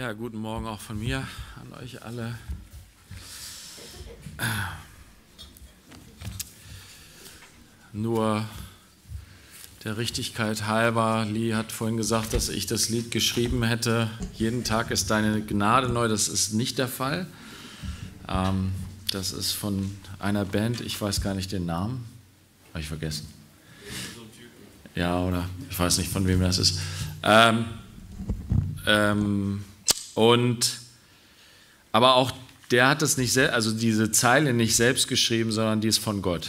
Ja, guten Morgen auch von mir an euch alle. Nur der Richtigkeit halber, Lee hat vorhin gesagt, dass ich das Lied geschrieben hätte, jeden Tag ist deine Gnade neu, das ist nicht der Fall. Ähm, das ist von einer Band, ich weiß gar nicht den Namen, habe ich vergessen. Ja, oder ich weiß nicht, von wem das ist. Ähm, ähm, und aber auch der hat es nicht selbst, also diese Zeile nicht selbst geschrieben, sondern die ist von Gott.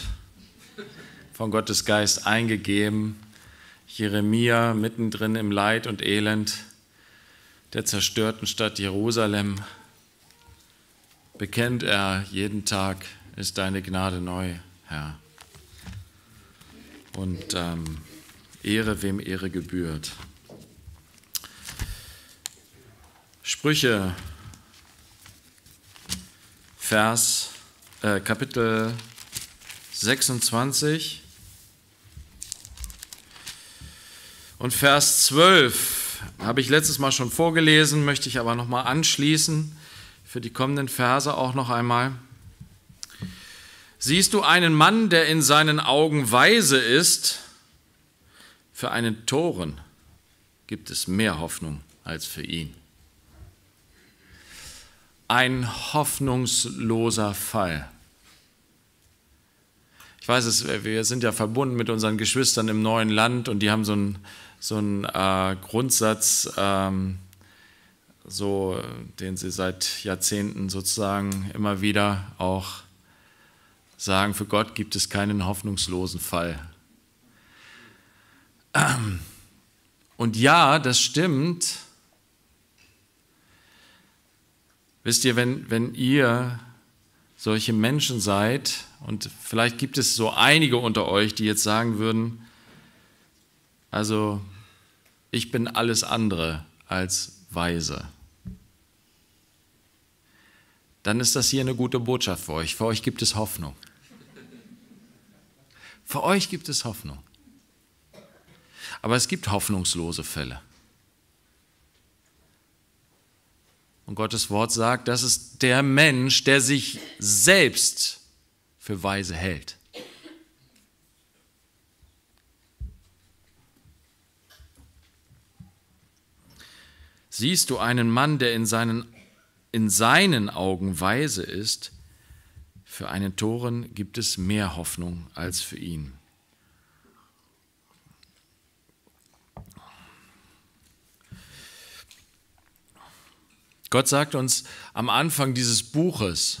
Von Gottes Geist eingegeben. Jeremia mittendrin im Leid und Elend der zerstörten Stadt Jerusalem bekennt er jeden Tag, ist deine Gnade neu, Herr. Und ähm, Ehre, wem Ehre gebührt. Sprüche, Vers, äh, Kapitel 26 und Vers 12 habe ich letztes Mal schon vorgelesen, möchte ich aber nochmal anschließen für die kommenden Verse auch noch einmal. Siehst du einen Mann, der in seinen Augen weise ist, für einen Toren gibt es mehr Hoffnung als für ihn ein hoffnungsloser Fall. Ich weiß es, wir sind ja verbunden mit unseren Geschwistern im neuen Land und die haben so einen, so einen äh, Grundsatz, ähm, so, den sie seit Jahrzehnten sozusagen immer wieder auch sagen, für Gott gibt es keinen hoffnungslosen Fall. Ähm, und ja, das stimmt. Wisst ihr, wenn, wenn ihr solche Menschen seid, und vielleicht gibt es so einige unter euch, die jetzt sagen würden, also ich bin alles andere als weise, dann ist das hier eine gute Botschaft für euch. Für euch gibt es Hoffnung. Für euch gibt es Hoffnung. Aber es gibt hoffnungslose Fälle. Und Gottes Wort sagt, das ist der Mensch, der sich selbst für weise hält. Siehst du einen Mann, der in seinen, in seinen Augen weise ist, für einen Toren gibt es mehr Hoffnung als für ihn. Gott sagt uns am Anfang dieses Buches,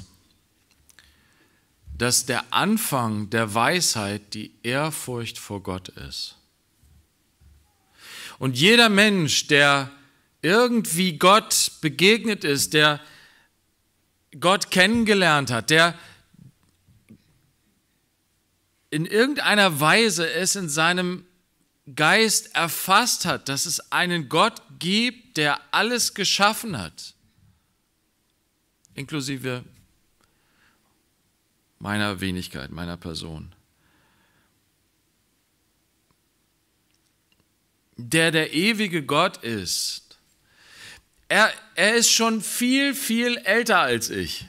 dass der Anfang der Weisheit die Ehrfurcht vor Gott ist. Und jeder Mensch, der irgendwie Gott begegnet ist, der Gott kennengelernt hat, der in irgendeiner Weise es in seinem Geist erfasst hat, dass es einen Gott gibt, der alles geschaffen hat, inklusive meiner Wenigkeit, meiner Person. Der der ewige Gott ist, er, er ist schon viel, viel älter als ich.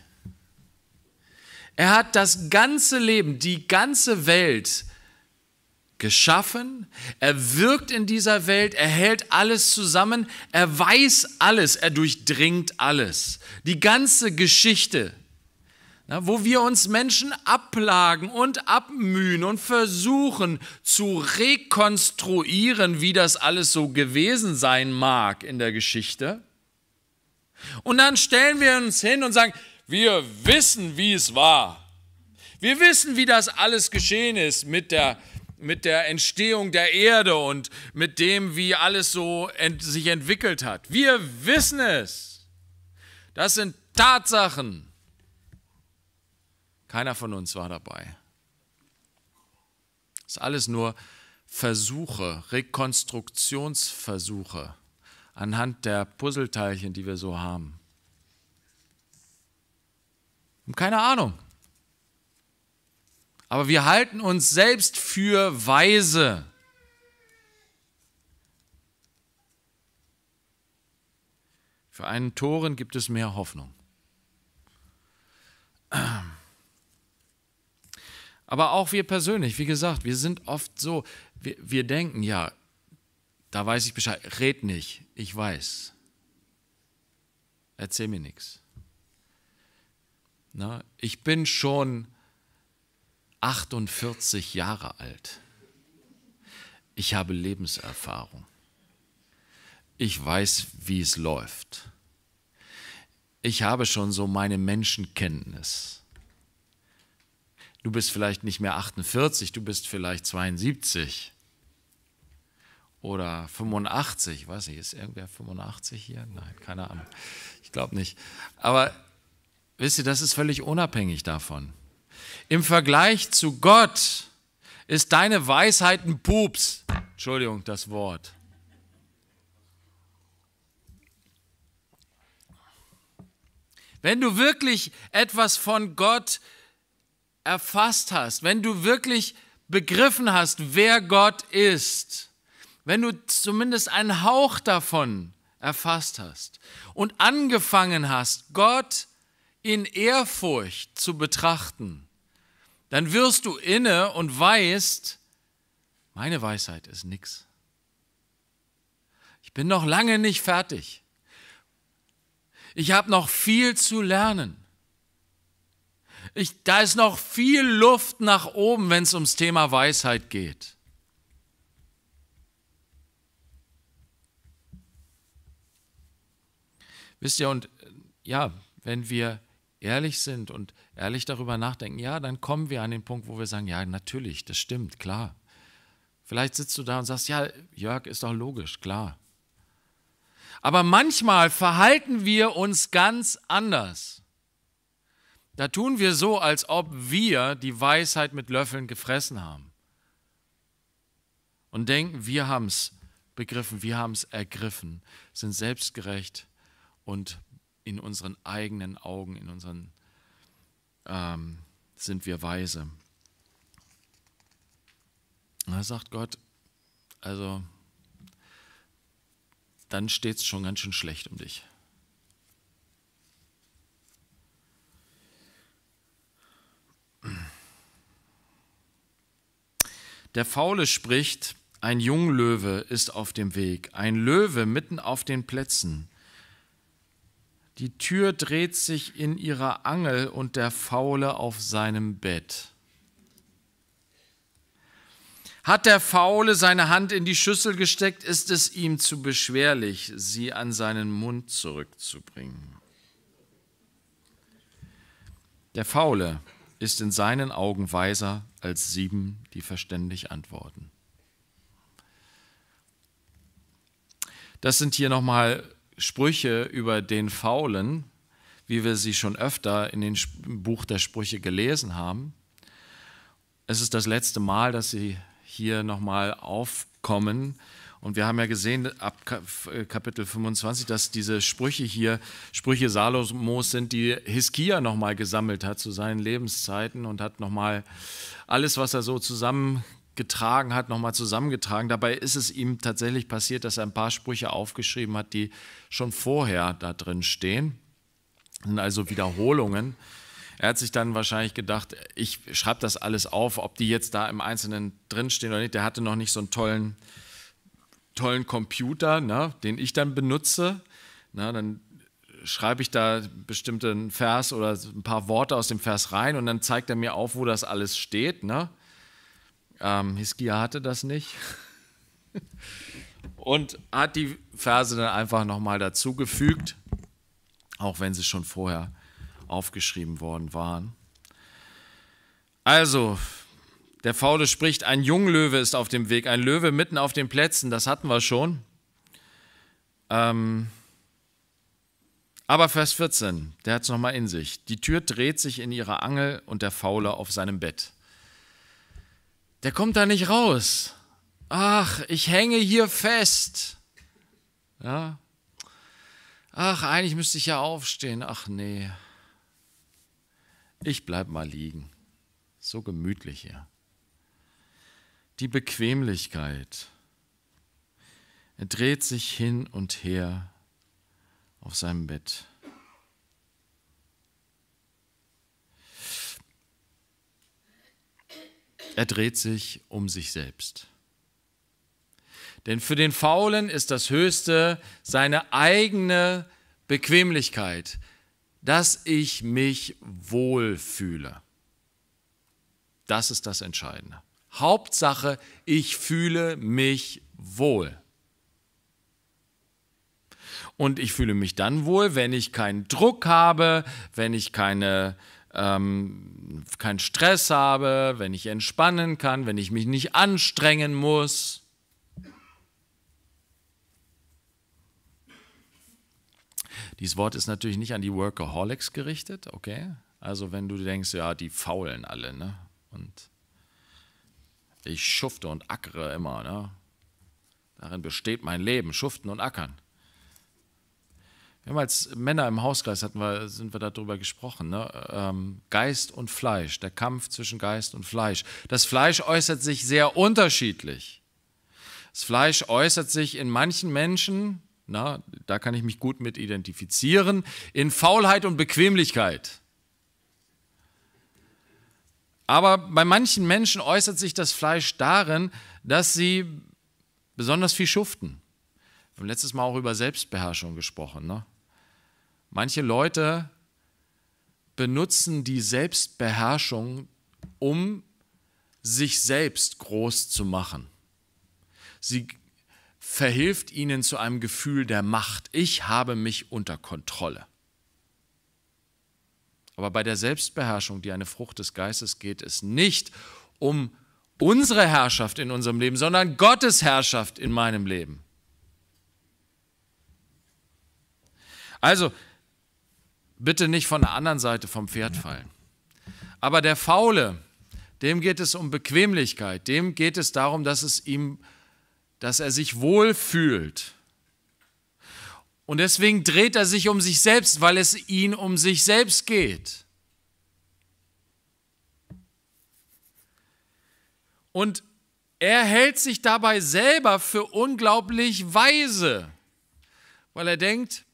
Er hat das ganze Leben, die ganze Welt geschaffen, er wirkt in dieser Welt, er hält alles zusammen, er weiß alles, er durchdringt alles. Die ganze Geschichte, na, wo wir uns Menschen ablagen und abmühen und versuchen zu rekonstruieren, wie das alles so gewesen sein mag in der Geschichte. Und dann stellen wir uns hin und sagen, wir wissen, wie es war. Wir wissen, wie das alles geschehen ist mit der mit der Entstehung der Erde und mit dem, wie alles so ent sich entwickelt hat. Wir wissen es. Das sind Tatsachen. Keiner von uns war dabei. Das ist alles nur Versuche, Rekonstruktionsversuche anhand der Puzzleteilchen, die wir so haben. Wir haben keine Ahnung aber wir halten uns selbst für weise. Für einen Toren gibt es mehr Hoffnung. Aber auch wir persönlich, wie gesagt, wir sind oft so, wir, wir denken, ja, da weiß ich Bescheid, red nicht, ich weiß. Erzähl mir nichts. ich bin schon 48 Jahre alt. Ich habe Lebenserfahrung. Ich weiß, wie es läuft. Ich habe schon so meine Menschenkenntnis. Du bist vielleicht nicht mehr 48, du bist vielleicht 72 oder 85. Weiß nicht, ist irgendwer 85 hier? Nein, keine Ahnung. Ich glaube nicht. Aber wisst ihr, das ist völlig unabhängig davon. Im Vergleich zu Gott ist deine Weisheit ein Pups. Entschuldigung, das Wort. Wenn du wirklich etwas von Gott erfasst hast, wenn du wirklich begriffen hast, wer Gott ist, wenn du zumindest einen Hauch davon erfasst hast und angefangen hast, Gott in Ehrfurcht zu betrachten, dann wirst du inne und weißt, meine Weisheit ist nichts. Ich bin noch lange nicht fertig. Ich habe noch viel zu lernen. Ich, da ist noch viel Luft nach oben, wenn es ums Thema Weisheit geht. Wisst ihr, und äh, ja, wenn wir ehrlich sind und ehrlich darüber nachdenken, ja, dann kommen wir an den Punkt, wo wir sagen, ja, natürlich, das stimmt, klar. Vielleicht sitzt du da und sagst, ja, Jörg, ist doch logisch, klar. Aber manchmal verhalten wir uns ganz anders. Da tun wir so, als ob wir die Weisheit mit Löffeln gefressen haben. Und denken, wir haben es begriffen, wir haben es ergriffen, sind selbstgerecht und in unseren eigenen Augen, in unseren Augen ähm, sind wir weise. Und da sagt Gott, also dann steht es schon ganz schön schlecht um dich. Der Faule spricht, ein Junglöwe ist auf dem Weg, ein Löwe mitten auf den Plätzen. Die Tür dreht sich in ihrer Angel und der Faule auf seinem Bett. Hat der Faule seine Hand in die Schüssel gesteckt, ist es ihm zu beschwerlich, sie an seinen Mund zurückzubringen. Der Faule ist in seinen Augen weiser als sieben, die verständig antworten. Das sind hier nochmal Sprüche über den Faulen, wie wir sie schon öfter in dem Buch der Sprüche gelesen haben. Es ist das letzte Mal, dass sie hier nochmal aufkommen. Und wir haben ja gesehen ab äh, Kapitel 25, dass diese Sprüche hier Sprüche Salomos sind, die Hiskia nochmal gesammelt hat zu seinen Lebenszeiten und hat nochmal alles, was er so zusammen getragen hat, nochmal zusammengetragen. Dabei ist es ihm tatsächlich passiert, dass er ein paar Sprüche aufgeschrieben hat, die schon vorher da drin stehen. Sind also Wiederholungen. Er hat sich dann wahrscheinlich gedacht, ich schreibe das alles auf, ob die jetzt da im Einzelnen drinstehen oder nicht. Der hatte noch nicht so einen tollen, tollen Computer, ne, den ich dann benutze. Na, dann schreibe ich da bestimmten Vers oder ein paar Worte aus dem Vers rein und dann zeigt er mir auf, wo das alles steht. Ne? Ähm, Hiskia hatte das nicht. Und hat die Verse dann einfach nochmal dazugefügt, auch wenn sie schon vorher aufgeschrieben worden waren. Also, der Faule spricht, ein Junglöwe ist auf dem Weg, ein Löwe mitten auf den Plätzen, das hatten wir schon. Ähm, aber Vers 14, der hat es nochmal in sich. Die Tür dreht sich in ihrer Angel und der Faule auf seinem Bett. Der kommt da nicht raus. Ach, ich hänge hier fest. Ja. Ach, eigentlich müsste ich ja aufstehen. Ach nee. Ich bleib mal liegen. So gemütlich hier. Die Bequemlichkeit. Er dreht sich hin und her auf seinem Bett. Er dreht sich um sich selbst. Denn für den Faulen ist das Höchste seine eigene Bequemlichkeit, dass ich mich wohlfühle. Das ist das Entscheidende. Hauptsache, ich fühle mich wohl. Und ich fühle mich dann wohl, wenn ich keinen Druck habe, wenn ich keine ähm, keinen Stress habe, wenn ich entspannen kann, wenn ich mich nicht anstrengen muss. Dieses Wort ist natürlich nicht an die Workaholics gerichtet, okay? Also wenn du denkst, ja, die faulen alle, ne? Und ich schufte und ackere immer, ne? Darin besteht mein Leben, schuften und ackern. Wir haben als Männer im Hauskreis hatten wir, sind wir darüber gesprochen. Ne? Ähm, Geist und Fleisch, der Kampf zwischen Geist und Fleisch. Das Fleisch äußert sich sehr unterschiedlich. Das Fleisch äußert sich in manchen Menschen, na, da kann ich mich gut mit identifizieren, in Faulheit und Bequemlichkeit. Aber bei manchen Menschen äußert sich das Fleisch darin, dass sie besonders viel schuften. Wir haben letztes Mal auch über Selbstbeherrschung gesprochen. Ne? Manche Leute benutzen die Selbstbeherrschung, um sich selbst groß zu machen. Sie verhilft ihnen zu einem Gefühl der Macht. Ich habe mich unter Kontrolle. Aber bei der Selbstbeherrschung, die eine Frucht des Geistes, geht es nicht um unsere Herrschaft in unserem Leben, sondern Gottes Herrschaft in meinem Leben. Also, bitte nicht von der anderen Seite vom Pferd fallen. Aber der Faule, dem geht es um Bequemlichkeit, dem geht es darum, dass es ihm, dass er sich wohl fühlt. Und deswegen dreht er sich um sich selbst, weil es ihn um sich selbst geht. Und er hält sich dabei selber für unglaublich weise, weil er denkt,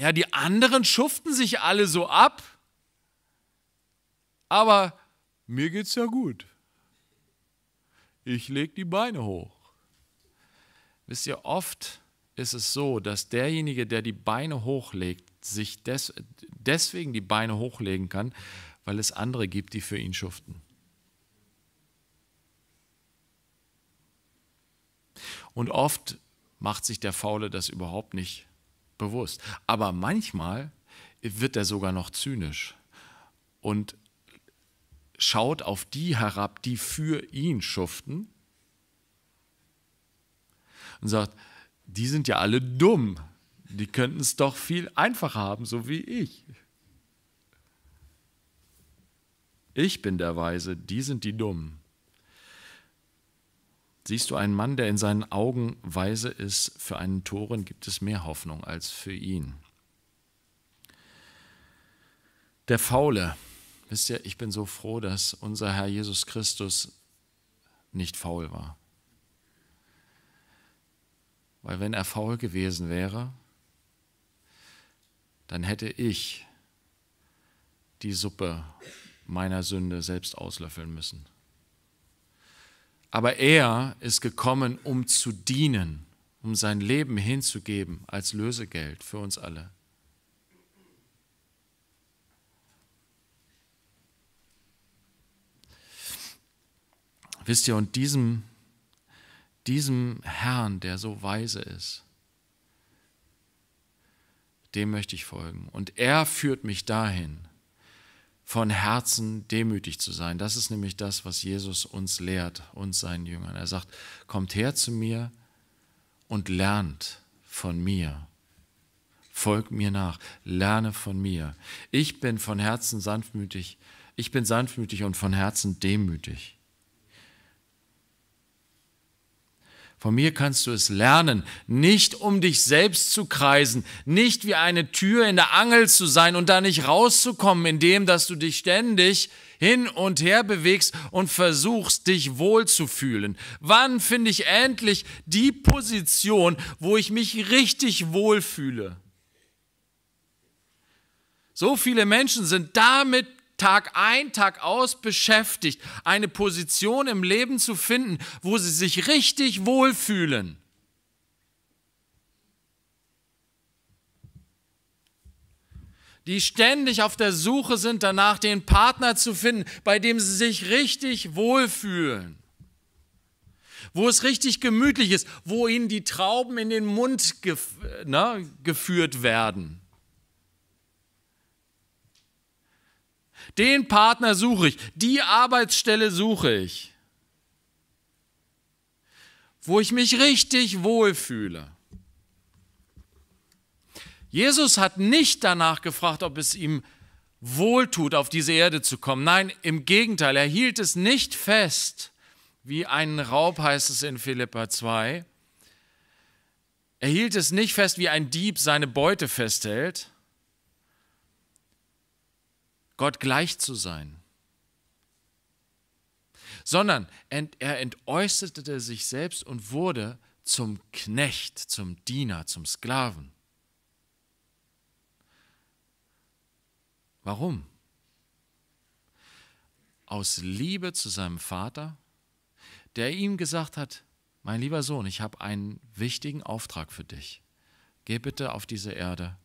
ja, die anderen schuften sich alle so ab, aber mir geht's ja gut. Ich lege die Beine hoch. Wisst ihr, oft ist es so, dass derjenige, der die Beine hochlegt, sich des, deswegen die Beine hochlegen kann, weil es andere gibt, die für ihn schuften. Und oft macht sich der Faule das überhaupt nicht bewusst. Aber manchmal wird er sogar noch zynisch und schaut auf die herab, die für ihn schuften und sagt, die sind ja alle dumm, die könnten es doch viel einfacher haben, so wie ich. Ich bin der Weise, die sind die Dummen. Siehst du einen Mann, der in seinen Augen weise ist, für einen Toren gibt es mehr Hoffnung als für ihn. Der Faule, wisst ihr, ich bin so froh, dass unser Herr Jesus Christus nicht faul war. Weil wenn er faul gewesen wäre, dann hätte ich die Suppe meiner Sünde selbst auslöffeln müssen. Aber er ist gekommen, um zu dienen, um sein Leben hinzugeben als Lösegeld für uns alle. Wisst ihr, und diesem, diesem Herrn, der so weise ist, dem möchte ich folgen. Und er führt mich dahin, von Herzen demütig zu sein. Das ist nämlich das, was Jesus uns lehrt, uns seinen Jüngern. Er sagt, kommt her zu mir und lernt von mir. Folgt mir nach, lerne von mir. Ich bin von Herzen sanftmütig, ich bin sanftmütig und von Herzen demütig. Von mir kannst du es lernen, nicht um dich selbst zu kreisen, nicht wie eine Tür in der Angel zu sein und da nicht rauszukommen, indem dass du dich ständig hin und her bewegst und versuchst, dich wohlzufühlen. Wann finde ich endlich die Position, wo ich mich richtig wohlfühle? So viele Menschen sind damit Tag ein, Tag aus beschäftigt, eine Position im Leben zu finden, wo sie sich richtig wohlfühlen. die ständig auf der Suche sind danach, den Partner zu finden, bei dem sie sich richtig wohlfühlen, wo es richtig gemütlich ist, wo ihnen die Trauben in den Mund gef ne, geführt werden. Den Partner suche ich. Die Arbeitsstelle suche ich. Wo ich mich richtig wohlfühle. Jesus hat nicht danach gefragt, ob es ihm wohltut, auf diese Erde zu kommen. Nein, im Gegenteil, er hielt es nicht fest, wie ein Raub heißt es in Philippa 2. Er hielt es nicht fest, wie ein Dieb seine Beute festhält, Gott gleich zu sein, sondern er entäußerte sich selbst und wurde zum Knecht, zum Diener, zum Sklaven. Warum? Aus Liebe zu seinem Vater, der ihm gesagt hat, mein lieber Sohn, ich habe einen wichtigen Auftrag für dich. Geh bitte auf diese Erde,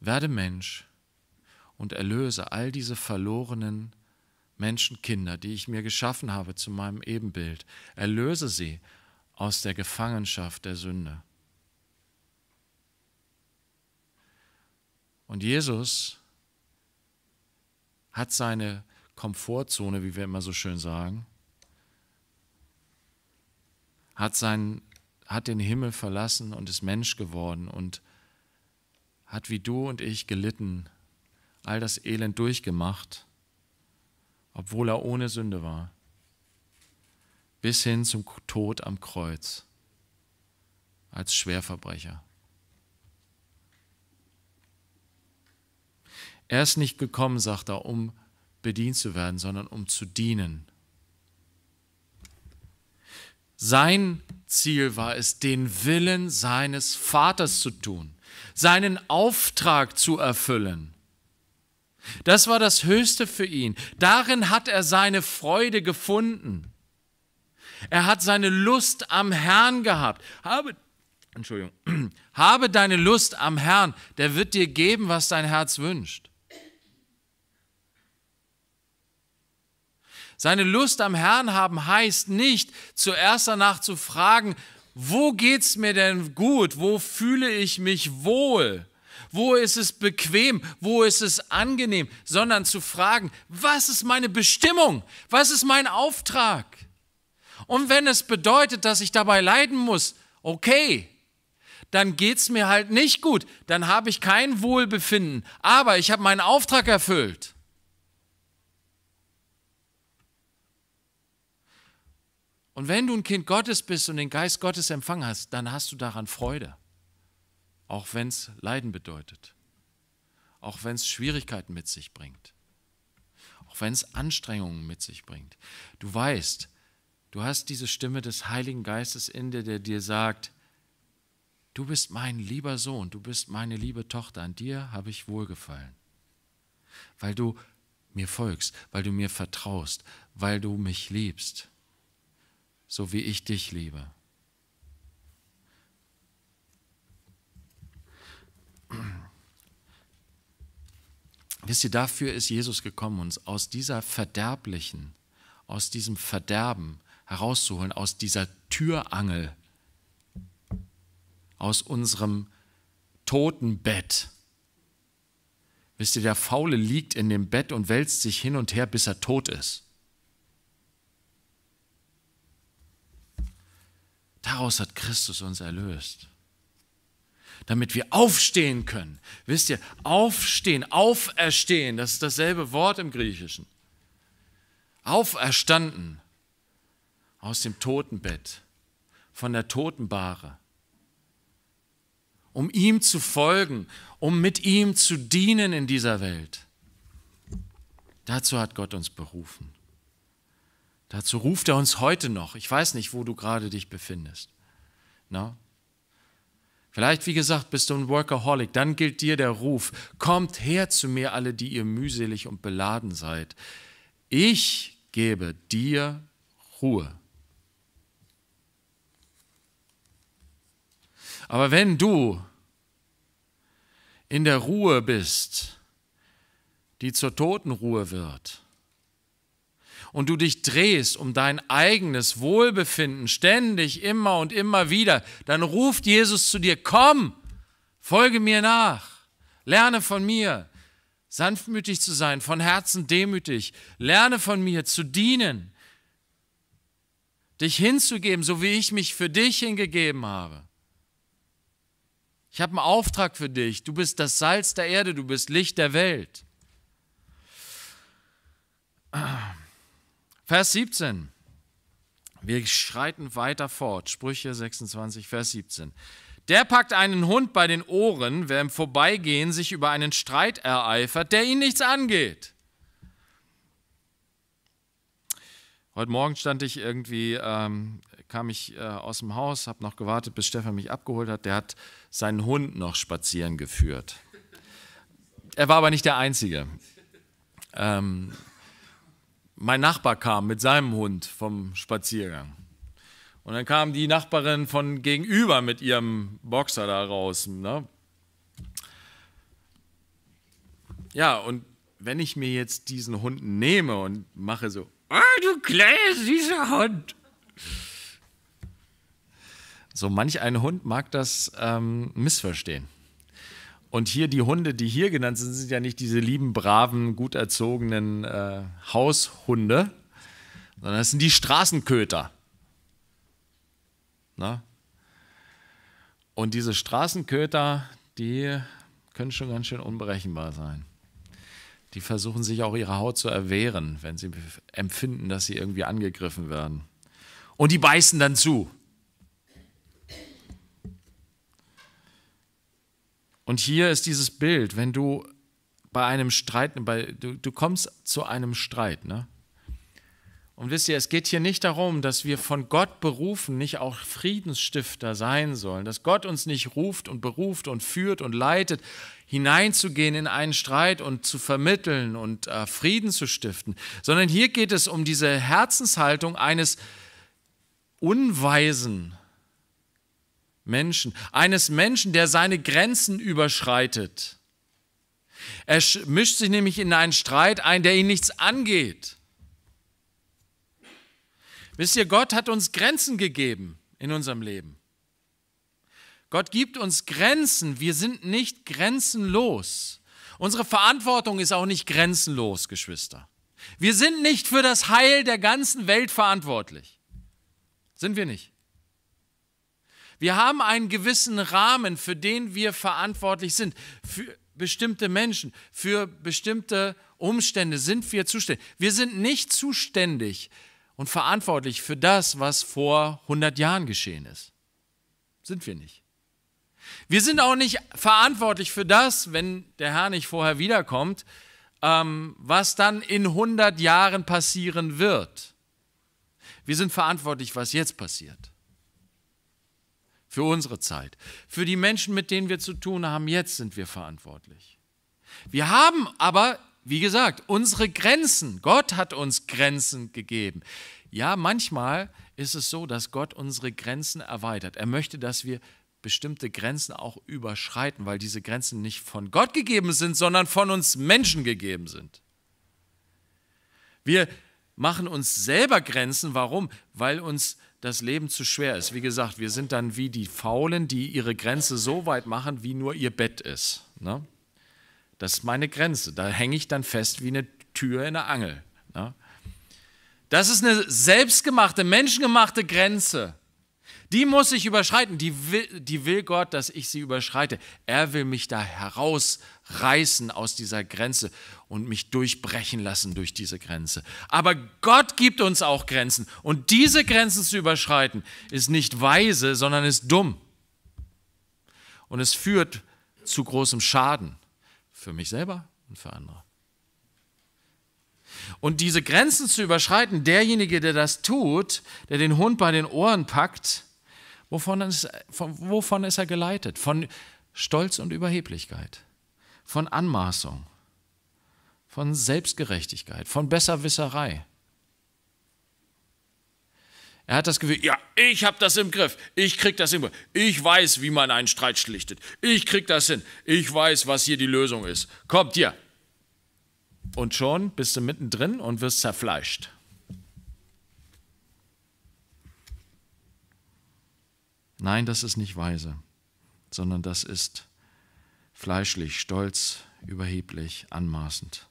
werde Mensch, und erlöse all diese verlorenen Menschenkinder, die ich mir geschaffen habe zu meinem Ebenbild. Erlöse sie aus der Gefangenschaft der Sünde. Und Jesus hat seine Komfortzone, wie wir immer so schön sagen, hat, seinen, hat den Himmel verlassen und ist Mensch geworden und hat wie du und ich gelitten all das Elend durchgemacht, obwohl er ohne Sünde war, bis hin zum Tod am Kreuz als Schwerverbrecher. Er ist nicht gekommen, sagt er, um bedient zu werden, sondern um zu dienen. Sein Ziel war es, den Willen seines Vaters zu tun, seinen Auftrag zu erfüllen. Das war das Höchste für ihn. Darin hat er seine Freude gefunden. Er hat seine Lust am Herrn gehabt. Habe, Entschuldigung, habe deine Lust am Herrn, der wird dir geben, was dein Herz wünscht. Seine Lust am Herrn haben heißt nicht, zuerst danach zu fragen, wo geht's mir denn gut? Wo fühle ich mich wohl? wo ist es bequem, wo ist es angenehm, sondern zu fragen, was ist meine Bestimmung, was ist mein Auftrag? Und wenn es bedeutet, dass ich dabei leiden muss, okay, dann geht es mir halt nicht gut, dann habe ich kein Wohlbefinden, aber ich habe meinen Auftrag erfüllt. Und wenn du ein Kind Gottes bist und den Geist Gottes empfangen hast, dann hast du daran Freude auch wenn es Leiden bedeutet, auch wenn es Schwierigkeiten mit sich bringt, auch wenn es Anstrengungen mit sich bringt. Du weißt, du hast diese Stimme des Heiligen Geistes in dir, der dir sagt, du bist mein lieber Sohn, du bist meine liebe Tochter, an dir habe ich wohlgefallen, weil du mir folgst, weil du mir vertraust, weil du mich liebst, so wie ich dich liebe. Wisst ihr, dafür ist Jesus gekommen, uns aus dieser verderblichen, aus diesem Verderben herauszuholen, aus dieser Türangel, aus unserem Totenbett. Wisst ihr, der Faule liegt in dem Bett und wälzt sich hin und her, bis er tot ist. Daraus hat Christus uns erlöst damit wir aufstehen können. Wisst ihr, aufstehen, auferstehen, das ist dasselbe Wort im Griechischen. Auferstanden aus dem Totenbett, von der Totenbahre, um ihm zu folgen, um mit ihm zu dienen in dieser Welt. Dazu hat Gott uns berufen. Dazu ruft er uns heute noch. Ich weiß nicht, wo du gerade dich befindest. Na? No? Vielleicht, wie gesagt, bist du ein Workaholic, dann gilt dir der Ruf, kommt her zu mir alle, die ihr mühselig und beladen seid. Ich gebe dir Ruhe. Aber wenn du in der Ruhe bist, die zur Totenruhe wird, und du dich drehst um dein eigenes Wohlbefinden ständig, immer und immer wieder, dann ruft Jesus zu dir, komm, folge mir nach, lerne von mir, sanftmütig zu sein, von Herzen demütig, lerne von mir zu dienen, dich hinzugeben, so wie ich mich für dich hingegeben habe. Ich habe einen Auftrag für dich. Du bist das Salz der Erde, du bist Licht der Welt. Ah. Vers 17. Wir schreiten weiter fort. Sprüche 26, Vers 17. Der packt einen Hund bei den Ohren, wer im Vorbeigehen sich über einen Streit ereifert, der ihn nichts angeht. Heute Morgen stand ich irgendwie, ähm, kam ich äh, aus dem Haus, habe noch gewartet, bis Stefan mich abgeholt hat. Der hat seinen Hund noch spazieren geführt. Er war aber nicht der Einzige. Ähm, mein Nachbar kam mit seinem Hund vom Spaziergang. Und dann kam die Nachbarin von gegenüber mit ihrem Boxer da raus. Ne? Ja, und wenn ich mir jetzt diesen Hund nehme und mache so, oh, du kleiner süßer Hund. So manch ein Hund mag das ähm, missverstehen. Und hier die Hunde, die hier genannt sind, sind ja nicht diese lieben, braven, gut erzogenen äh, Haushunde, sondern das sind die Straßenköter. Na? Und diese Straßenköter, die können schon ganz schön unberechenbar sein. Die versuchen sich auch ihre Haut zu erwehren, wenn sie empfinden, dass sie irgendwie angegriffen werden. Und die beißen dann zu. Und hier ist dieses Bild, wenn du bei einem Streit, bei, du, du kommst zu einem Streit, ne? Und wisst ihr, es geht hier nicht darum, dass wir von Gott berufen nicht auch Friedensstifter sein sollen, dass Gott uns nicht ruft und beruft und führt und leitet, hineinzugehen in einen Streit und zu vermitteln und äh, Frieden zu stiften, sondern hier geht es um diese Herzenshaltung eines Unweisen, Menschen, eines Menschen, der seine Grenzen überschreitet. Er mischt sich nämlich in einen Streit ein, der ihn nichts angeht. Wisst ihr, Gott hat uns Grenzen gegeben in unserem Leben. Gott gibt uns Grenzen. Wir sind nicht grenzenlos. Unsere Verantwortung ist auch nicht grenzenlos, Geschwister. Wir sind nicht für das Heil der ganzen Welt verantwortlich. Sind wir nicht. Wir haben einen gewissen Rahmen, für den wir verantwortlich sind. Für bestimmte Menschen, für bestimmte Umstände sind wir zuständig. Wir sind nicht zuständig und verantwortlich für das, was vor 100 Jahren geschehen ist. Sind wir nicht. Wir sind auch nicht verantwortlich für das, wenn der Herr nicht vorher wiederkommt, ähm, was dann in 100 Jahren passieren wird. Wir sind verantwortlich, was jetzt passiert für unsere Zeit. Für die Menschen, mit denen wir zu tun haben, jetzt sind wir verantwortlich. Wir haben aber, wie gesagt, unsere Grenzen. Gott hat uns Grenzen gegeben. Ja, manchmal ist es so, dass Gott unsere Grenzen erweitert. Er möchte, dass wir bestimmte Grenzen auch überschreiten, weil diese Grenzen nicht von Gott gegeben sind, sondern von uns Menschen gegeben sind. Wir machen uns selber Grenzen. Warum? Weil uns das Leben zu schwer ist. Wie gesagt, wir sind dann wie die Faulen, die ihre Grenze so weit machen, wie nur ihr Bett ist. Ne? Das ist meine Grenze. Da hänge ich dann fest wie eine Tür in der Angel. Ne? Das ist eine selbstgemachte, menschengemachte Grenze. Die muss ich überschreiten. Die will, die will Gott, dass ich sie überschreite. Er will mich da herausreißen aus dieser Grenze und mich durchbrechen lassen durch diese Grenze. Aber Gott gibt uns auch Grenzen. Und diese Grenzen zu überschreiten, ist nicht weise, sondern ist dumm. Und es führt zu großem Schaden für mich selber und für andere. Und diese Grenzen zu überschreiten, derjenige, der das tut, der den Hund bei den Ohren packt, Wovon ist, von, wovon ist er geleitet? Von Stolz und Überheblichkeit, von Anmaßung, von Selbstgerechtigkeit, von Besserwisserei. Er hat das Gefühl, ja, ich habe das im Griff, ich krieg das im Griff, ich weiß, wie man einen Streit schlichtet, ich krieg das hin, ich weiß, was hier die Lösung ist. Kommt hier. Und schon bist du mittendrin und wirst zerfleischt. Nein, das ist nicht weise, sondern das ist fleischlich, stolz, überheblich, anmaßend.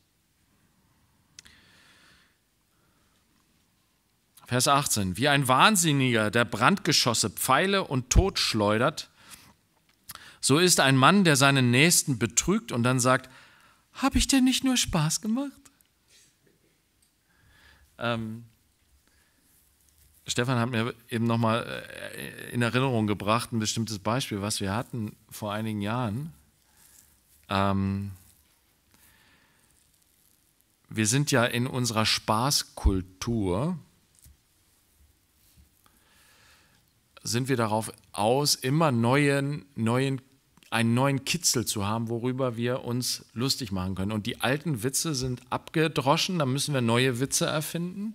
Vers 18. Wie ein Wahnsinniger, der Brandgeschosse, Pfeile und Tod schleudert, so ist ein Mann, der seinen Nächsten betrügt und dann sagt, habe ich dir nicht nur Spaß gemacht? Ähm, Stefan hat mir eben nochmal äh, in Erinnerung gebracht, ein bestimmtes Beispiel, was wir hatten vor einigen Jahren. Ähm, wir sind ja in unserer Spaßkultur, sind wir darauf aus, immer neuen, neuen, einen neuen Kitzel zu haben, worüber wir uns lustig machen können. Und die alten Witze sind abgedroschen, da müssen wir neue Witze erfinden.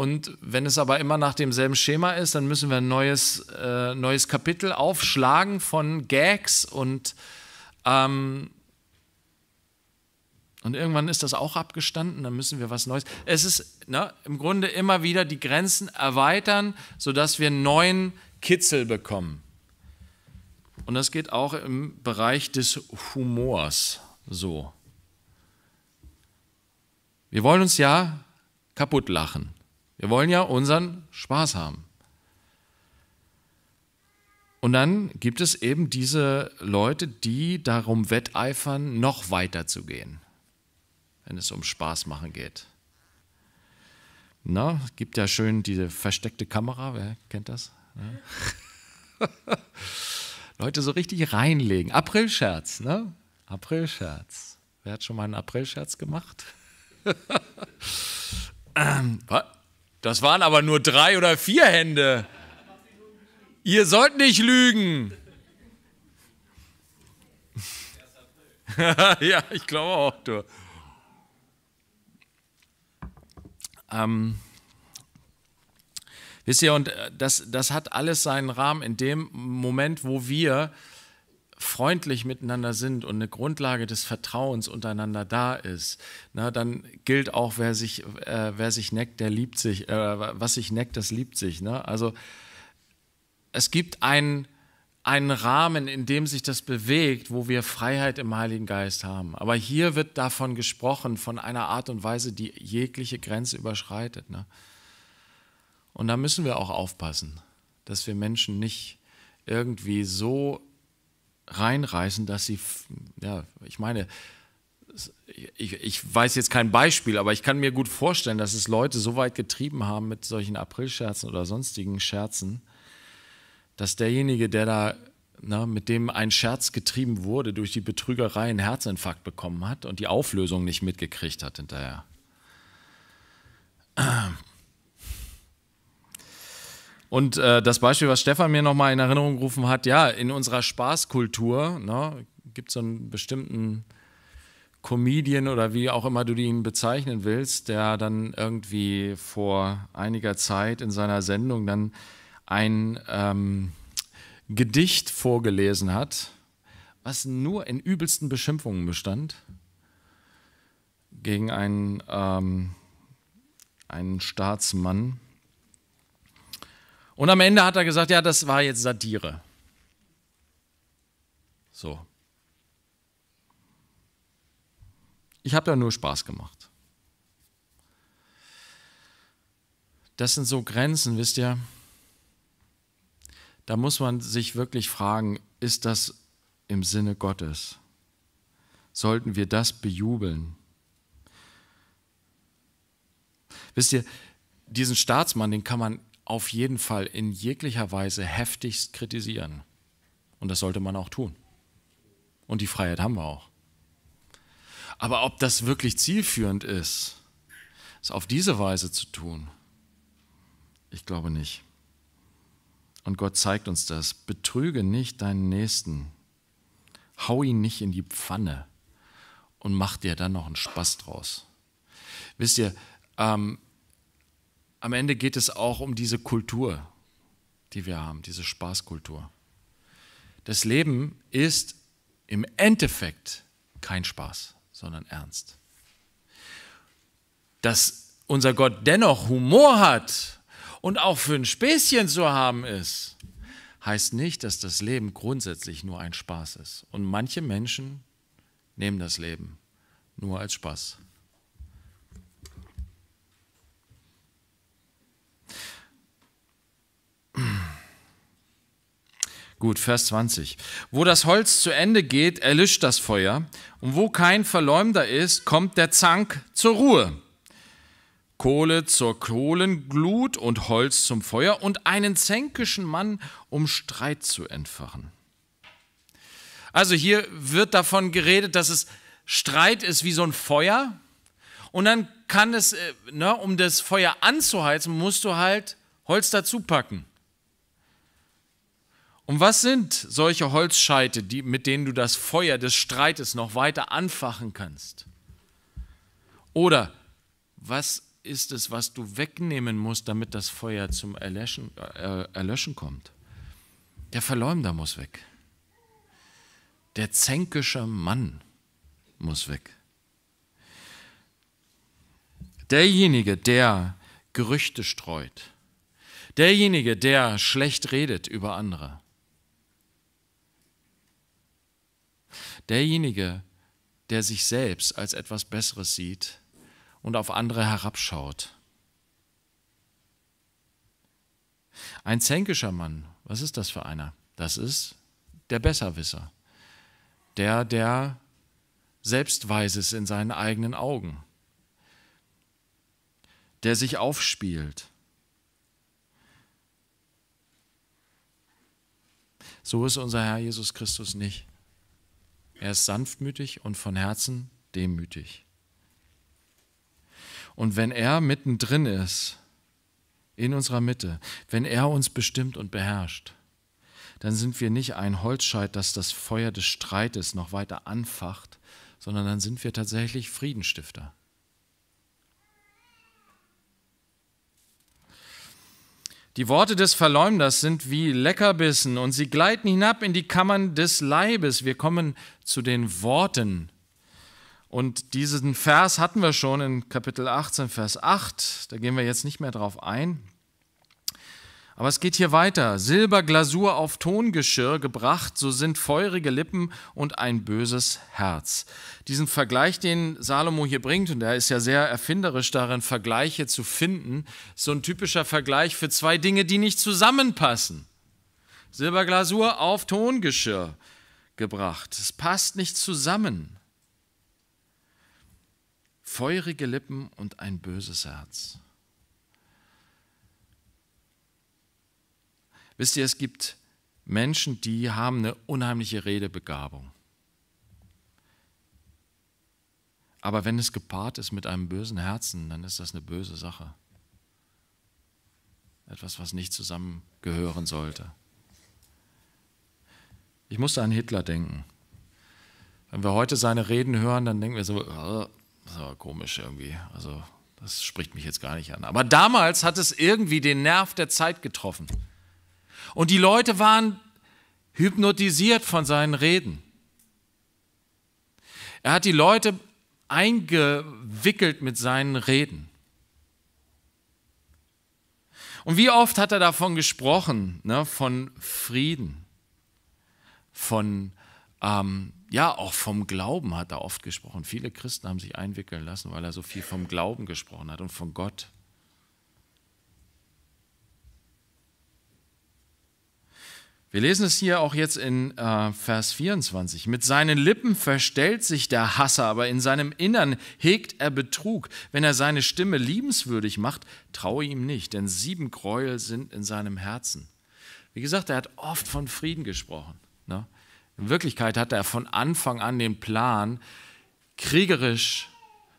Und wenn es aber immer nach demselben Schema ist, dann müssen wir ein neues, äh, neues Kapitel aufschlagen von Gags und, ähm, und irgendwann ist das auch abgestanden, dann müssen wir was Neues. Es ist ne, im Grunde immer wieder die Grenzen erweitern, sodass wir einen neuen Kitzel bekommen. Und das geht auch im Bereich des Humors so. Wir wollen uns ja kaputt lachen. Wir wollen ja unseren Spaß haben. Und dann gibt es eben diese Leute, die darum wetteifern, noch weiter zu gehen, wenn es um Spaß machen geht. Na, gibt ja schön diese versteckte Kamera, wer kennt das? Ja. Leute so richtig reinlegen. Aprilscherz, ne? Aprilscherz. Wer hat schon mal einen Aprilscherz gemacht? ähm, was? Das waren aber nur drei oder vier Hände. Ihr sollt nicht lügen. ja, ich glaube auch, du. Ähm, wisst ihr, und äh, das, das hat alles seinen Rahmen in dem Moment, wo wir freundlich miteinander sind und eine Grundlage des Vertrauens untereinander da ist, na, dann gilt auch, wer sich, äh, wer sich neckt, der liebt sich, äh, was sich neckt, das liebt sich. Ne? Also es gibt einen, einen Rahmen, in dem sich das bewegt, wo wir Freiheit im Heiligen Geist haben. Aber hier wird davon gesprochen, von einer Art und Weise, die jegliche Grenze überschreitet. Ne? Und da müssen wir auch aufpassen, dass wir Menschen nicht irgendwie so reinreißen, dass sie, ja, ich meine, ich, ich, weiß jetzt kein Beispiel, aber ich kann mir gut vorstellen, dass es Leute so weit getrieben haben mit solchen Aprilscherzen oder sonstigen Scherzen, dass derjenige, der da, na, ne, mit dem ein Scherz getrieben wurde, durch die Betrügerei einen Herzinfarkt bekommen hat und die Auflösung nicht mitgekriegt hat hinterher. Und äh, das Beispiel, was Stefan mir nochmal in Erinnerung gerufen hat, ja, in unserer Spaßkultur ne, gibt es so einen bestimmten Comedian oder wie auch immer du ihn bezeichnen willst, der dann irgendwie vor einiger Zeit in seiner Sendung dann ein ähm, Gedicht vorgelesen hat, was nur in übelsten Beschimpfungen bestand gegen einen, ähm, einen Staatsmann und am Ende hat er gesagt, ja, das war jetzt Satire. So. Ich habe da nur Spaß gemacht. Das sind so Grenzen, wisst ihr. Da muss man sich wirklich fragen, ist das im Sinne Gottes? Sollten wir das bejubeln? Wisst ihr, diesen Staatsmann, den kann man auf jeden Fall in jeglicher Weise heftigst kritisieren. Und das sollte man auch tun. Und die Freiheit haben wir auch. Aber ob das wirklich zielführend ist, es auf diese Weise zu tun, ich glaube nicht. Und Gott zeigt uns das. Betrüge nicht deinen Nächsten. Hau ihn nicht in die Pfanne und mach dir dann noch einen Spaß draus. Wisst ihr, ähm, am Ende geht es auch um diese Kultur, die wir haben, diese Spaßkultur. Das Leben ist im Endeffekt kein Spaß, sondern ernst. Dass unser Gott dennoch Humor hat und auch für ein Späßchen zu haben ist, heißt nicht, dass das Leben grundsätzlich nur ein Spaß ist. Und manche Menschen nehmen das Leben nur als Spaß. Gut, Vers 20. Wo das Holz zu Ende geht, erlischt das Feuer, und wo kein Verleumder ist, kommt der Zank zur Ruhe. Kohle zur Kohlenglut und Holz zum Feuer und einen zänkischen Mann, um Streit zu entfachen. Also hier wird davon geredet, dass es Streit ist wie so ein Feuer. Und dann kann es, äh, ne, um das Feuer anzuheizen, musst du halt Holz dazu packen. Und was sind solche Holzscheite, die, mit denen du das Feuer des Streites noch weiter anfachen kannst? Oder was ist es, was du wegnehmen musst, damit das Feuer zum Erlöschen, äh, Erlöschen kommt? Der Verleumder muss weg. Der zänkische Mann muss weg. Derjenige, der Gerüchte streut, derjenige, der schlecht redet über andere, Derjenige, der sich selbst als etwas Besseres sieht und auf andere herabschaut. Ein zänkischer Mann, was ist das für einer? Das ist der Besserwisser, der, der selbst weiß es in seinen eigenen Augen, der sich aufspielt. So ist unser Herr Jesus Christus nicht. Er ist sanftmütig und von Herzen demütig. Und wenn er mittendrin ist, in unserer Mitte, wenn er uns bestimmt und beherrscht, dann sind wir nicht ein Holzscheit, das das Feuer des Streites noch weiter anfacht, sondern dann sind wir tatsächlich Friedenstifter. Die Worte des Verleumders sind wie Leckerbissen und sie gleiten hinab in die Kammern des Leibes. Wir kommen zu den Worten. Und diesen Vers hatten wir schon in Kapitel 18, Vers 8. Da gehen wir jetzt nicht mehr drauf ein. Aber es geht hier weiter. Silberglasur auf Tongeschirr gebracht, so sind feurige Lippen und ein böses Herz. Diesen Vergleich, den Salomo hier bringt, und er ist ja sehr erfinderisch darin, Vergleiche zu finden, ist so ein typischer Vergleich für zwei Dinge, die nicht zusammenpassen. Silberglasur auf Tongeschirr gebracht. Es passt nicht zusammen. Feurige Lippen und ein böses Herz. Wisst ihr, es gibt Menschen, die haben eine unheimliche Redebegabung. Aber wenn es gepaart ist mit einem bösen Herzen, dann ist das eine böse Sache. Etwas, was nicht zusammengehören sollte. Ich musste an Hitler denken. Wenn wir heute seine Reden hören, dann denken wir so, äh, das war komisch irgendwie. Also, das spricht mich jetzt gar nicht an. Aber damals hat es irgendwie den Nerv der Zeit getroffen. Und die Leute waren hypnotisiert von seinen Reden. Er hat die Leute eingewickelt mit seinen Reden. Und wie oft hat er davon gesprochen, ne, von Frieden, von, ähm, ja, auch vom Glauben hat er oft gesprochen. Viele Christen haben sich einwickeln lassen, weil er so viel vom Glauben gesprochen hat und von Gott. Wir lesen es hier auch jetzt in äh, Vers 24. Mit seinen Lippen verstellt sich der Hasser, aber in seinem Innern hegt er Betrug. Wenn er seine Stimme liebenswürdig macht, traue ihm nicht, denn sieben Gräuel sind in seinem Herzen. Wie gesagt, er hat oft von Frieden gesprochen. Ne? In Wirklichkeit hatte er von Anfang an den Plan, kriegerisch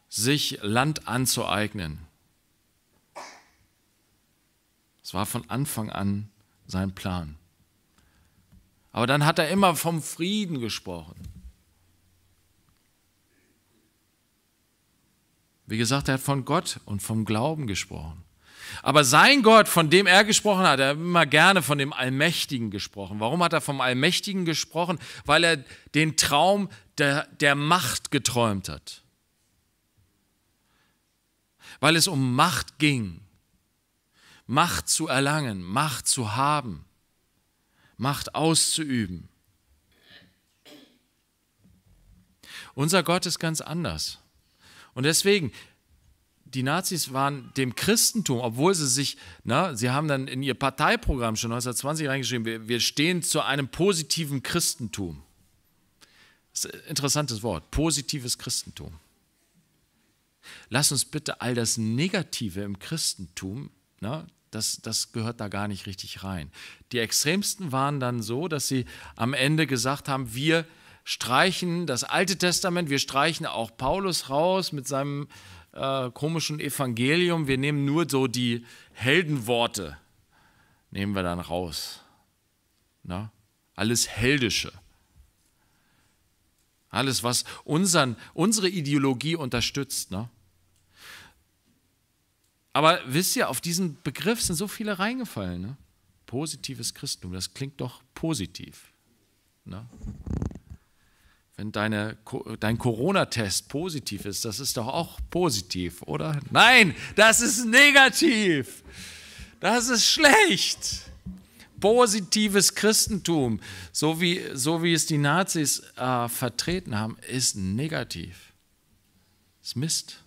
sich Land anzueignen. Es war von Anfang an sein Plan. Aber dann hat er immer vom Frieden gesprochen. Wie gesagt, er hat von Gott und vom Glauben gesprochen. Aber sein Gott, von dem er gesprochen hat, er hat immer gerne von dem Allmächtigen gesprochen. Warum hat er vom Allmächtigen gesprochen? Weil er den Traum der, der Macht geträumt hat. Weil es um Macht ging. Macht zu erlangen, Macht zu haben. Macht auszuüben. Unser Gott ist ganz anders. Und deswegen, die Nazis waren dem Christentum, obwohl sie sich, na, sie haben dann in ihr Parteiprogramm schon 1920 reingeschrieben, wir, wir stehen zu einem positiven Christentum. Das ist ein interessantes Wort, positives Christentum. Lass uns bitte all das Negative im Christentum, na, das, das gehört da gar nicht richtig rein. Die extremsten waren dann so, dass sie am Ende gesagt haben, wir streichen das Alte Testament, wir streichen auch Paulus raus mit seinem äh, komischen Evangelium, wir nehmen nur so die Heldenworte, nehmen wir dann raus. Na? Alles Heldische. Alles, was unseren, unsere Ideologie unterstützt. Ne? Aber wisst ihr, auf diesen Begriff sind so viele reingefallen. Ne? Positives Christentum, das klingt doch positiv. Ne? Wenn deine, dein Corona-Test positiv ist, das ist doch auch positiv, oder? Nein, das ist negativ. Das ist schlecht. Positives Christentum, so wie, so wie es die Nazis äh, vertreten haben, ist negativ. Ist Mist.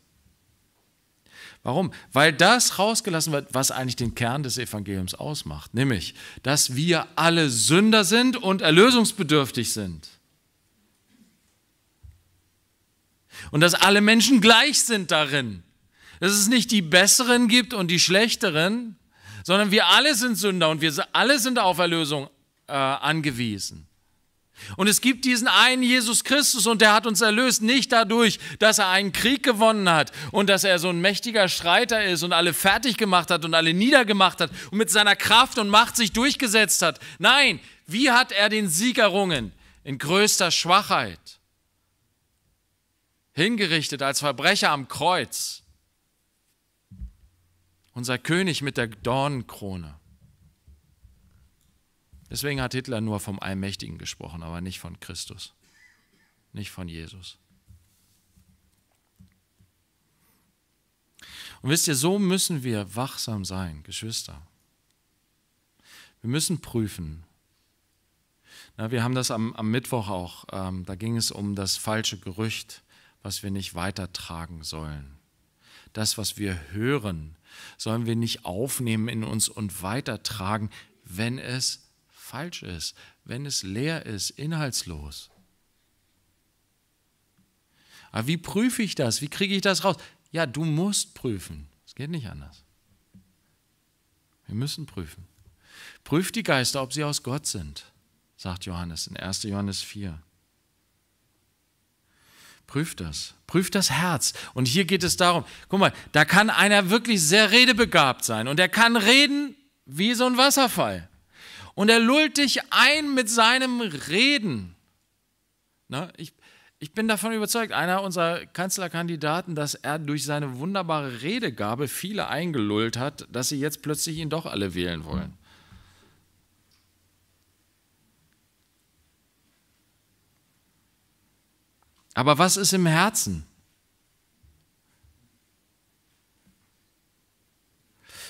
Warum? Weil das rausgelassen wird, was eigentlich den Kern des Evangeliums ausmacht, nämlich, dass wir alle Sünder sind und erlösungsbedürftig sind. Und dass alle Menschen gleich sind darin. Dass es nicht die Besseren gibt und die Schlechteren, sondern wir alle sind Sünder und wir alle sind auf Erlösung äh, angewiesen. Und es gibt diesen einen Jesus Christus und der hat uns erlöst, nicht dadurch, dass er einen Krieg gewonnen hat und dass er so ein mächtiger Streiter ist und alle fertig gemacht hat und alle niedergemacht hat und mit seiner Kraft und Macht sich durchgesetzt hat. Nein, wie hat er den Sieg errungen? In größter Schwachheit. Hingerichtet als Verbrecher am Kreuz. Unser König mit der Dornenkrone. Deswegen hat Hitler nur vom Allmächtigen gesprochen, aber nicht von Christus, nicht von Jesus. Und wisst ihr, so müssen wir wachsam sein, Geschwister. Wir müssen prüfen. Na, wir haben das am, am Mittwoch auch, ähm, da ging es um das falsche Gerücht, was wir nicht weitertragen sollen. Das, was wir hören, sollen wir nicht aufnehmen in uns und weitertragen, wenn es falsch ist, wenn es leer ist, inhaltslos. Aber wie prüfe ich das? Wie kriege ich das raus? Ja, du musst prüfen. Es geht nicht anders. Wir müssen prüfen. Prüf die Geister, ob sie aus Gott sind, sagt Johannes in 1. Johannes 4. Prüf das. Prüf das Herz. Und hier geht es darum, guck mal, da kann einer wirklich sehr redebegabt sein und er kann reden wie so ein Wasserfall. Und er lullt dich ein mit seinem Reden. Na, ich, ich bin davon überzeugt, einer unserer Kanzlerkandidaten, dass er durch seine wunderbare Redegabe viele eingelullt hat, dass sie jetzt plötzlich ihn doch alle wählen wollen. Aber was ist im Herzen?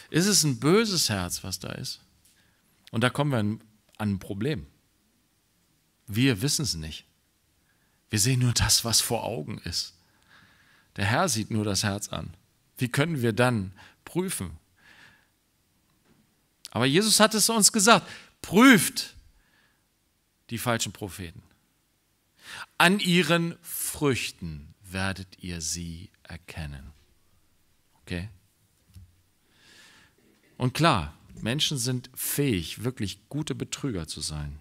Ist es ein böses Herz, was da ist? Und da kommen wir an ein Problem. Wir wissen es nicht. Wir sehen nur das, was vor Augen ist. Der Herr sieht nur das Herz an. Wie können wir dann prüfen? Aber Jesus hat es uns gesagt, prüft die falschen Propheten. An ihren Früchten werdet ihr sie erkennen. Okay? Und klar, Menschen sind fähig, wirklich gute Betrüger zu sein.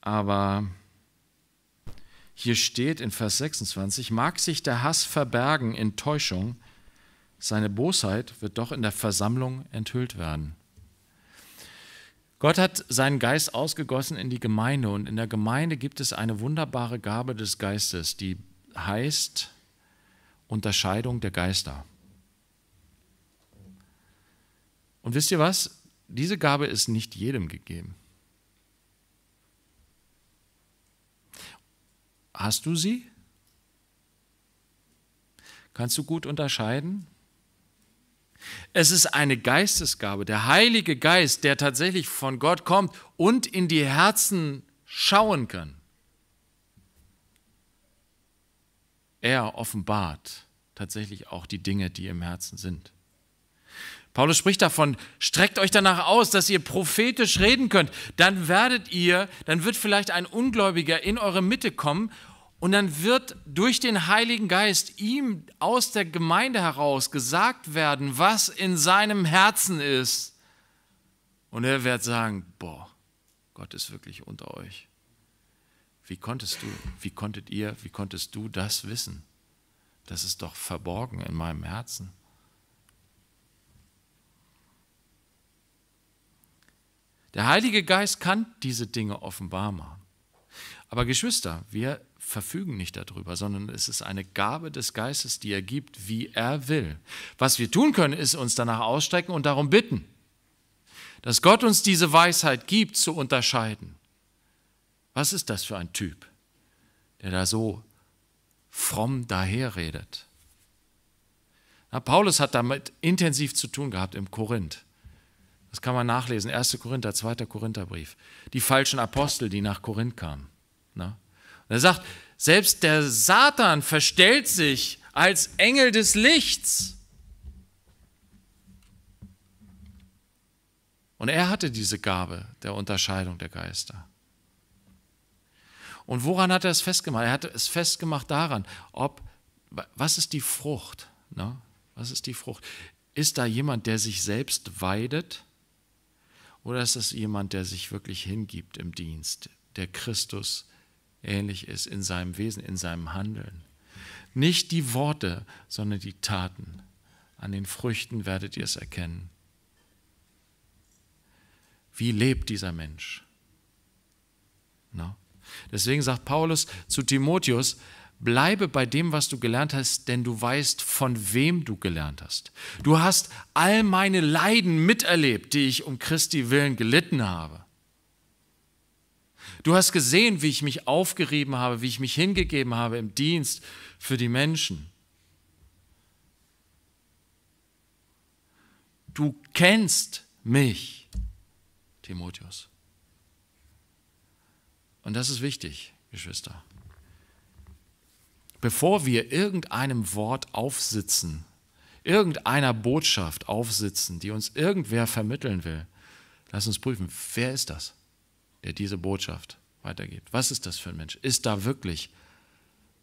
Aber hier steht in Vers 26, mag sich der Hass verbergen in Täuschung, seine Bosheit wird doch in der Versammlung enthüllt werden. Gott hat seinen Geist ausgegossen in die Gemeinde und in der Gemeinde gibt es eine wunderbare Gabe des Geistes, die heißt Unterscheidung der Geister. Und wisst ihr was? Diese Gabe ist nicht jedem gegeben. Hast du sie? Kannst du gut unterscheiden? Es ist eine Geistesgabe. Der Heilige Geist, der tatsächlich von Gott kommt und in die Herzen schauen kann. Er offenbart tatsächlich auch die Dinge, die im Herzen sind. Paulus spricht davon, streckt euch danach aus, dass ihr prophetisch reden könnt. Dann werdet ihr, dann wird vielleicht ein Ungläubiger in eure Mitte kommen und dann wird durch den Heiligen Geist ihm aus der Gemeinde heraus gesagt werden, was in seinem Herzen ist. Und er wird sagen, boah, Gott ist wirklich unter euch. Wie konntest du, wie konntet ihr, wie konntest du das wissen? Das ist doch verborgen in meinem Herzen. Der Heilige Geist kann diese Dinge offenbar machen. Aber Geschwister, wir verfügen nicht darüber, sondern es ist eine Gabe des Geistes, die er gibt, wie er will. Was wir tun können, ist uns danach ausstrecken und darum bitten, dass Gott uns diese Weisheit gibt, zu unterscheiden. Was ist das für ein Typ, der da so fromm daherredet? Na, Paulus hat damit intensiv zu tun gehabt im Korinth. Das kann man nachlesen. 1. Korinther, 2. Korintherbrief. Die falschen Apostel, die nach Korinth kamen. Na? Ne? Und er sagt, selbst der Satan verstellt sich als Engel des Lichts. Und er hatte diese Gabe der Unterscheidung der Geister. Und woran hat er es festgemacht? Er hat es festgemacht daran, ob, was ist die Frucht? Ne? Was ist die Frucht? Ist da jemand, der sich selbst weidet? Oder ist das jemand, der sich wirklich hingibt im Dienst, der Christus ähnlich ist in seinem Wesen, in seinem Handeln? Nicht die Worte, sondern die Taten. An den Früchten werdet ihr es erkennen. Wie lebt dieser Mensch? No? Deswegen sagt Paulus zu Timotheus, Bleibe bei dem, was du gelernt hast, denn du weißt, von wem du gelernt hast. Du hast all meine Leiden miterlebt, die ich um Christi willen gelitten habe. Du hast gesehen, wie ich mich aufgerieben habe, wie ich mich hingegeben habe im Dienst für die Menschen. Du kennst mich, Timotheus. Und das ist wichtig, Geschwister bevor wir irgendeinem Wort aufsitzen, irgendeiner Botschaft aufsitzen, die uns irgendwer vermitteln will, lass uns prüfen, wer ist das, der diese Botschaft weitergibt? Was ist das für ein Mensch? Ist da wirklich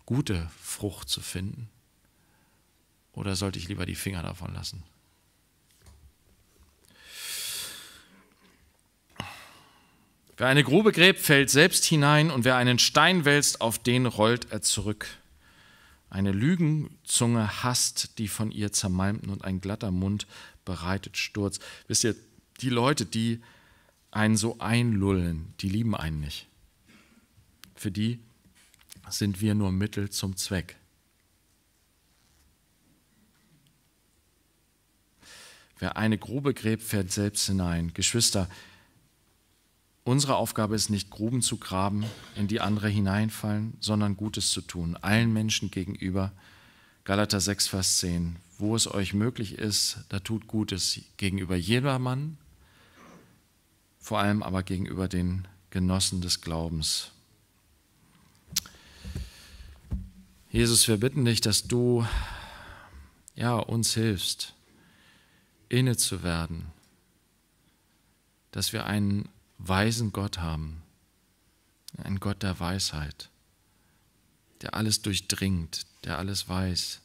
gute Frucht zu finden? Oder sollte ich lieber die Finger davon lassen? Wer eine Grube gräbt, fällt selbst hinein, und wer einen Stein wälzt, auf den rollt er zurück. Eine Lügenzunge hasst die von ihr zermalmten und ein glatter Mund bereitet Sturz. Wisst ihr, die Leute, die einen so einlullen, die lieben einen nicht. Für die sind wir nur Mittel zum Zweck. Wer eine Grube gräbt, fährt selbst hinein. Geschwister, Unsere Aufgabe ist nicht, Gruben zu graben, in die andere hineinfallen, sondern Gutes zu tun, allen Menschen gegenüber. Galater 6, Vers 10. Wo es euch möglich ist, da tut Gutes gegenüber jedermann, vor allem aber gegenüber den Genossen des Glaubens. Jesus, wir bitten dich, dass du ja, uns hilfst, inne zu werden, dass wir einen weisen Gott haben. Ein Gott der Weisheit, der alles durchdringt, der alles weiß,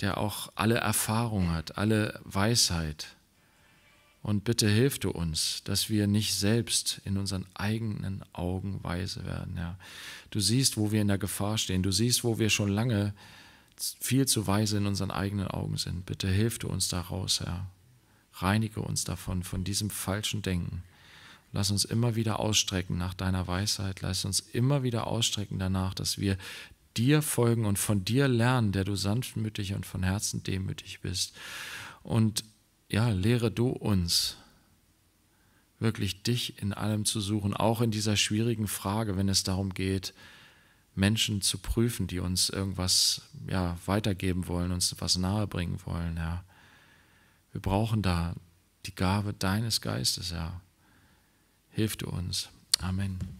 der auch alle Erfahrung hat, alle Weisheit. Und bitte hilf du uns, dass wir nicht selbst in unseren eigenen Augen weise werden. Ja. Du siehst, wo wir in der Gefahr stehen. Du siehst, wo wir schon lange viel zu weise in unseren eigenen Augen sind. Bitte hilf du uns daraus, Herr. Reinige uns davon, von diesem falschen Denken. Lass uns immer wieder ausstrecken nach deiner Weisheit. Lass uns immer wieder ausstrecken danach, dass wir dir folgen und von dir lernen, der du sanftmütig und von Herzen demütig bist. Und ja, lehre du uns wirklich dich in allem zu suchen, auch in dieser schwierigen Frage, wenn es darum geht, Menschen zu prüfen, die uns irgendwas ja, weitergeben wollen, uns etwas nahebringen wollen, Ja. Wir brauchen da die Gabe deines Geistes, Herr. Ja hilf du uns. Amen.